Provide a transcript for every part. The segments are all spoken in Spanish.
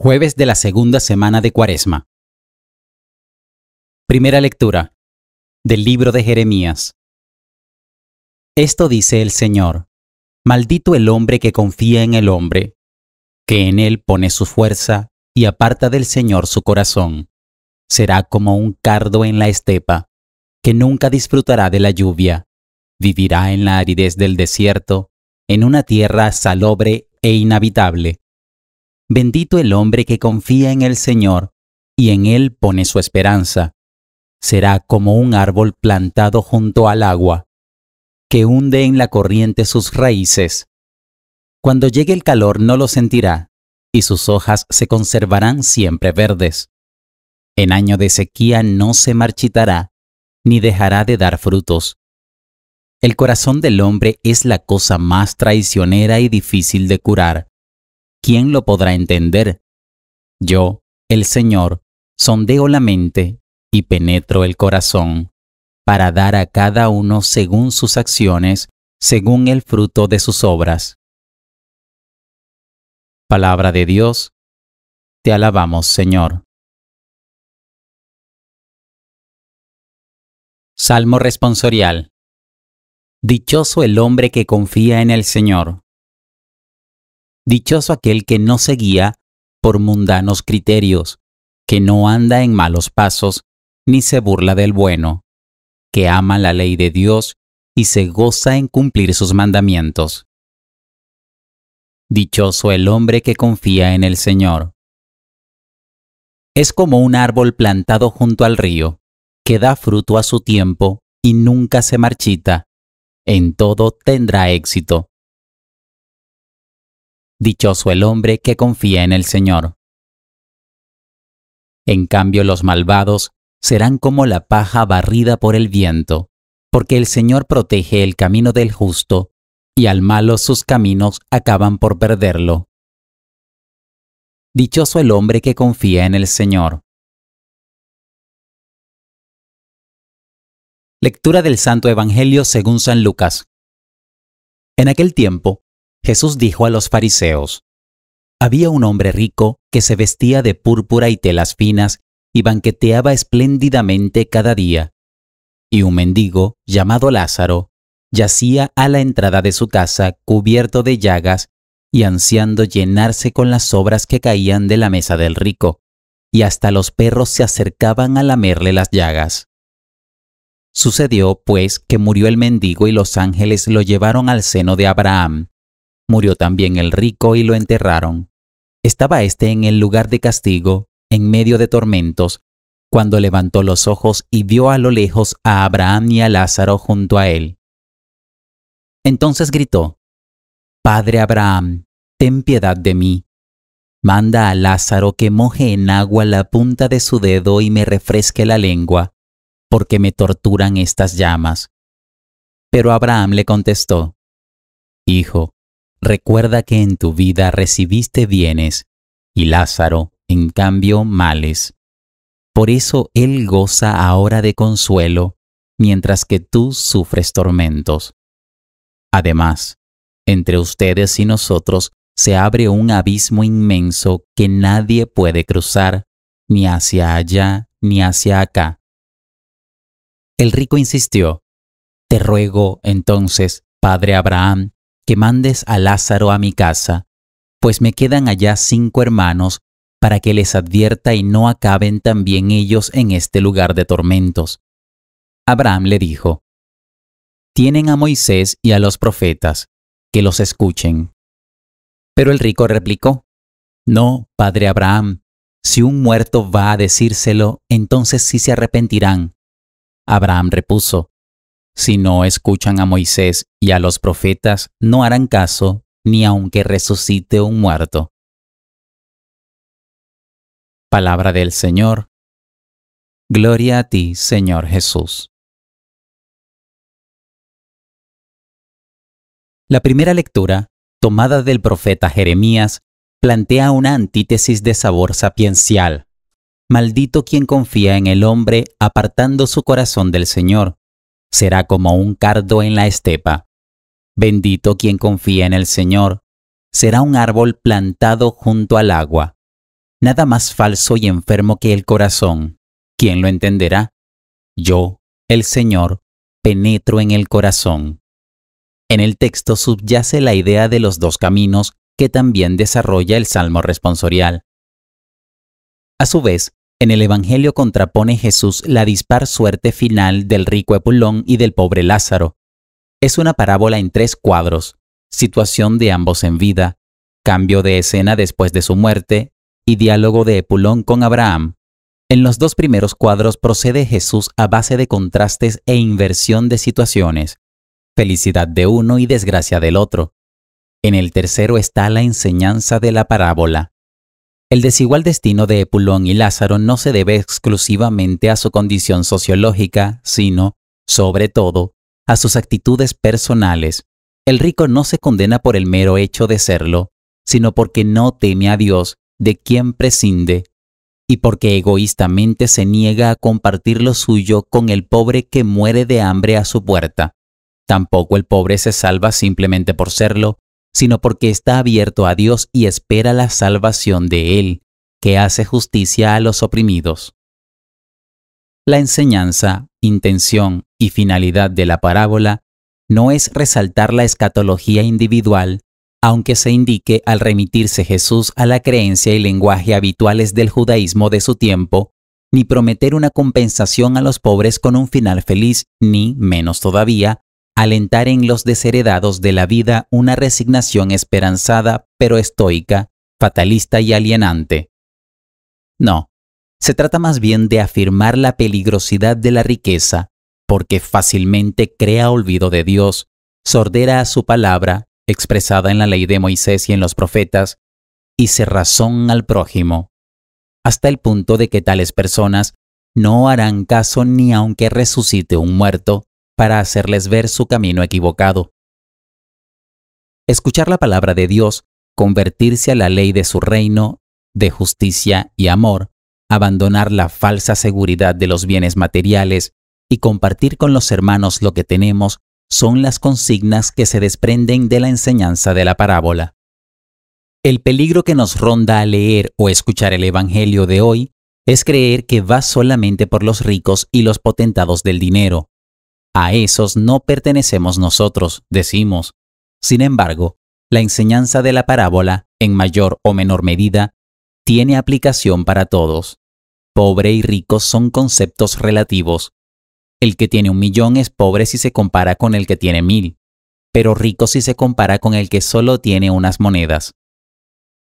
Jueves de la segunda semana de Cuaresma. Primera lectura del libro de Jeremías. Esto dice el Señor. Maldito el hombre que confía en el hombre, que en él pone su fuerza y aparta del Señor su corazón. Será como un cardo en la estepa, que nunca disfrutará de la lluvia. Vivirá en la aridez del desierto, en una tierra salobre e inhabitable Bendito el hombre que confía en el Señor y en él pone su esperanza. Será como un árbol plantado junto al agua, que hunde en la corriente sus raíces. Cuando llegue el calor no lo sentirá, y sus hojas se conservarán siempre verdes. En año de sequía no se marchitará, ni dejará de dar frutos. El corazón del hombre es la cosa más traicionera y difícil de curar. ¿quién lo podrá entender? Yo, el Señor, sondeo la mente y penetro el corazón, para dar a cada uno según sus acciones, según el fruto de sus obras. Palabra de Dios, te alabamos, Señor. Salmo responsorial. Dichoso el hombre que confía en el Señor Dichoso aquel que no se guía por mundanos criterios, que no anda en malos pasos, ni se burla del bueno, que ama la ley de Dios y se goza en cumplir sus mandamientos. Dichoso el hombre que confía en el Señor. Es como un árbol plantado junto al río, que da fruto a su tiempo y nunca se marchita. En todo tendrá éxito. Dichoso el hombre que confía en el Señor. En cambio los malvados serán como la paja barrida por el viento, porque el Señor protege el camino del justo, y al malo sus caminos acaban por perderlo. Dichoso el hombre que confía en el Señor. Lectura del Santo Evangelio según San Lucas. En aquel tiempo, Jesús dijo a los fariseos, Había un hombre rico que se vestía de púrpura y telas finas y banqueteaba espléndidamente cada día. Y un mendigo, llamado Lázaro, yacía a la entrada de su casa cubierto de llagas y ansiando llenarse con las sobras que caían de la mesa del rico, y hasta los perros se acercaban a lamerle las llagas. Sucedió, pues, que murió el mendigo y los ángeles lo llevaron al seno de Abraham, murió también el rico y lo enterraron. Estaba éste en el lugar de castigo, en medio de tormentos, cuando levantó los ojos y vio a lo lejos a Abraham y a Lázaro junto a él. Entonces gritó, Padre Abraham, ten piedad de mí. Manda a Lázaro que moje en agua la punta de su dedo y me refresque la lengua, porque me torturan estas llamas. Pero Abraham le contestó, Hijo, Recuerda que en tu vida recibiste bienes y Lázaro, en cambio, males. Por eso él goza ahora de consuelo, mientras que tú sufres tormentos. Además, entre ustedes y nosotros se abre un abismo inmenso que nadie puede cruzar, ni hacia allá ni hacia acá. El rico insistió, Te ruego entonces, Padre Abraham, que mandes a Lázaro a mi casa, pues me quedan allá cinco hermanos, para que les advierta y no acaben también ellos en este lugar de tormentos. Abraham le dijo, Tienen a Moisés y a los profetas, que los escuchen. Pero el rico replicó, No, padre Abraham, si un muerto va a decírselo, entonces sí se arrepentirán. Abraham repuso, si no escuchan a Moisés y a los profetas, no harán caso, ni aunque resucite un muerto. Palabra del Señor. Gloria a ti, Señor Jesús. La primera lectura, tomada del profeta Jeremías, plantea una antítesis de sabor sapiencial. Maldito quien confía en el hombre apartando su corazón del Señor, será como un cardo en la estepa. Bendito quien confía en el Señor, será un árbol plantado junto al agua. Nada más falso y enfermo que el corazón. ¿Quién lo entenderá? Yo, el Señor, penetro en el corazón. En el texto subyace la idea de los dos caminos que también desarrolla el Salmo responsorial. A su vez, en el Evangelio contrapone Jesús la dispar suerte final del rico Epulón y del pobre Lázaro. Es una parábola en tres cuadros, situación de ambos en vida, cambio de escena después de su muerte y diálogo de Epulón con Abraham. En los dos primeros cuadros procede Jesús a base de contrastes e inversión de situaciones, felicidad de uno y desgracia del otro. En el tercero está la enseñanza de la parábola, el desigual destino de Epulón y Lázaro no se debe exclusivamente a su condición sociológica, sino, sobre todo, a sus actitudes personales. El rico no se condena por el mero hecho de serlo, sino porque no teme a Dios, de quien prescinde, y porque egoístamente se niega a compartir lo suyo con el pobre que muere de hambre a su puerta. Tampoco el pobre se salva simplemente por serlo, sino porque está abierto a Dios y espera la salvación de Él, que hace justicia a los oprimidos. La enseñanza, intención y finalidad de la parábola no es resaltar la escatología individual, aunque se indique al remitirse Jesús a la creencia y lenguaje habituales del judaísmo de su tiempo, ni prometer una compensación a los pobres con un final feliz, ni, menos todavía, alentar en los desheredados de la vida una resignación esperanzada pero estoica, fatalista y alienante. No, se trata más bien de afirmar la peligrosidad de la riqueza, porque fácilmente crea olvido de Dios, sordera a su palabra, expresada en la ley de Moisés y en los profetas, y se razón al prójimo, hasta el punto de que tales personas no harán caso ni aunque resucite un muerto, para hacerles ver su camino equivocado. Escuchar la palabra de Dios, convertirse a la ley de su reino, de justicia y amor, abandonar la falsa seguridad de los bienes materiales y compartir con los hermanos lo que tenemos son las consignas que se desprenden de la enseñanza de la parábola. El peligro que nos ronda a leer o escuchar el Evangelio de hoy es creer que va solamente por los ricos y los potentados del dinero, a esos no pertenecemos nosotros, decimos. Sin embargo, la enseñanza de la parábola, en mayor o menor medida, tiene aplicación para todos. Pobre y rico son conceptos relativos. El que tiene un millón es pobre si se compara con el que tiene mil, pero rico si se compara con el que solo tiene unas monedas.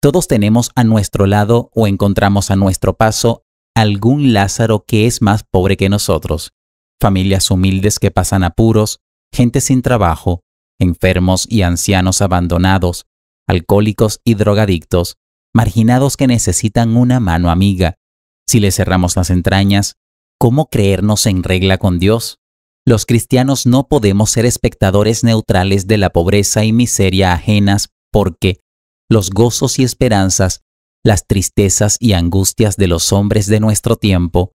Todos tenemos a nuestro lado o encontramos a nuestro paso algún Lázaro que es más pobre que nosotros, familias humildes que pasan apuros, gente sin trabajo, enfermos y ancianos abandonados, alcohólicos y drogadictos, marginados que necesitan una mano amiga. Si le cerramos las entrañas, ¿cómo creernos en regla con Dios? Los cristianos no podemos ser espectadores neutrales de la pobreza y miseria ajenas porque los gozos y esperanzas, las tristezas y angustias de los hombres de nuestro tiempo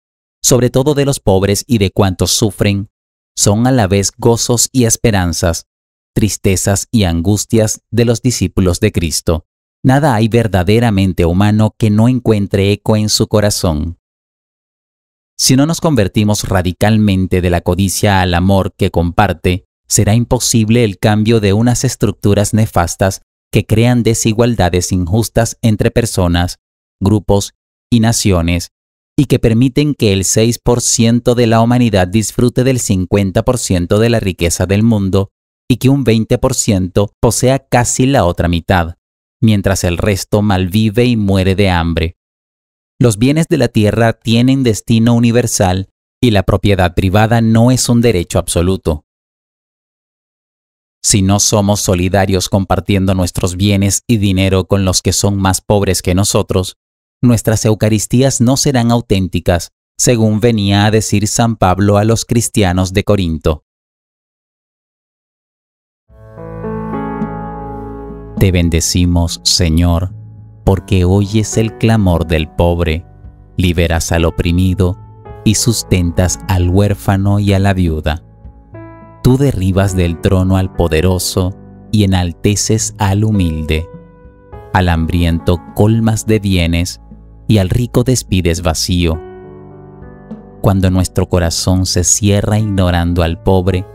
sobre todo de los pobres y de cuantos sufren, son a la vez gozos y esperanzas, tristezas y angustias de los discípulos de Cristo. Nada hay verdaderamente humano que no encuentre eco en su corazón. Si no nos convertimos radicalmente de la codicia al amor que comparte, será imposible el cambio de unas estructuras nefastas que crean desigualdades injustas entre personas, grupos y naciones, y que permiten que el 6% de la humanidad disfrute del 50% de la riqueza del mundo y que un 20% posea casi la otra mitad, mientras el resto malvive y muere de hambre. Los bienes de la tierra tienen destino universal y la propiedad privada no es un derecho absoluto. Si no somos solidarios compartiendo nuestros bienes y dinero con los que son más pobres que nosotros, nuestras Eucaristías no serán auténticas, según venía a decir San Pablo a los cristianos de Corinto. Te bendecimos, Señor, porque oyes el clamor del pobre, liberas al oprimido y sustentas al huérfano y a la viuda. Tú derribas del trono al poderoso y enalteces al humilde. Al hambriento colmas de bienes y al rico despides vacío. Cuando nuestro corazón se cierra ignorando al pobre,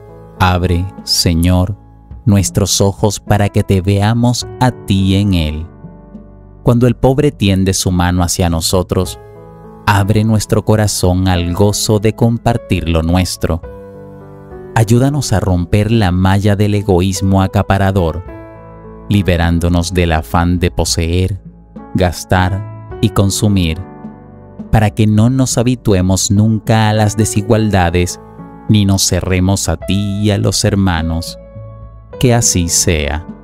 abre, Señor, nuestros ojos para que te veamos a ti en él. Cuando el pobre tiende su mano hacia nosotros, abre nuestro corazón al gozo de compartir lo nuestro. Ayúdanos a romper la malla del egoísmo acaparador, liberándonos del afán de poseer, gastar y consumir, para que no nos habituemos nunca a las desigualdades, ni nos cerremos a ti y a los hermanos. Que así sea.